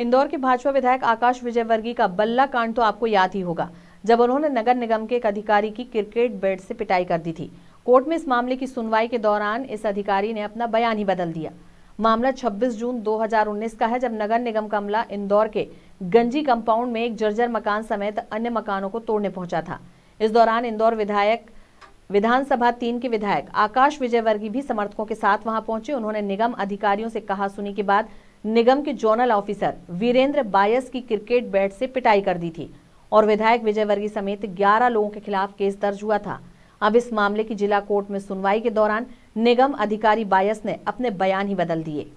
इंदौर के भाजपा विधायक आकाश विजयवर्गीय का बल्ला कांड तो आपको याद ही होगा जब उन्होंने नगर निगम के एक अधिकारी की क्रिकेट बैट से पिटाई कर दी थी कोर्ट में इस मामले की सुनवाई के दौरान इस अधिकारी ने अपना बयान ही बदल दिया मामला 26 जून 2019 का है जब नगर निगम का अमला इंदौर के गंजी कंपाउंड में एक जर्जर मकान समेत अन्य मकानों को तोड़ने पहुंचा था इस दौरान इंदौर विधायक विधानसभा तीन के विधायक आकाश विजयवर्गीय भी समर्थकों के साथ वहां पहुंचे उन्होंने निगम अधिकारियों से कहा सुनी के बाद निगम के जोनल ऑफिसर वीरेंद्र बायस की क्रिकेट बैट से पिटाई कर दी थी और विधायक विजय वर्गीय समेत 11 लोगों के खिलाफ केस दर्ज हुआ था अब इस मामले की जिला कोर्ट में सुनवाई के दौरान निगम अधिकारी बायस ने अपने बयान ही बदल दिए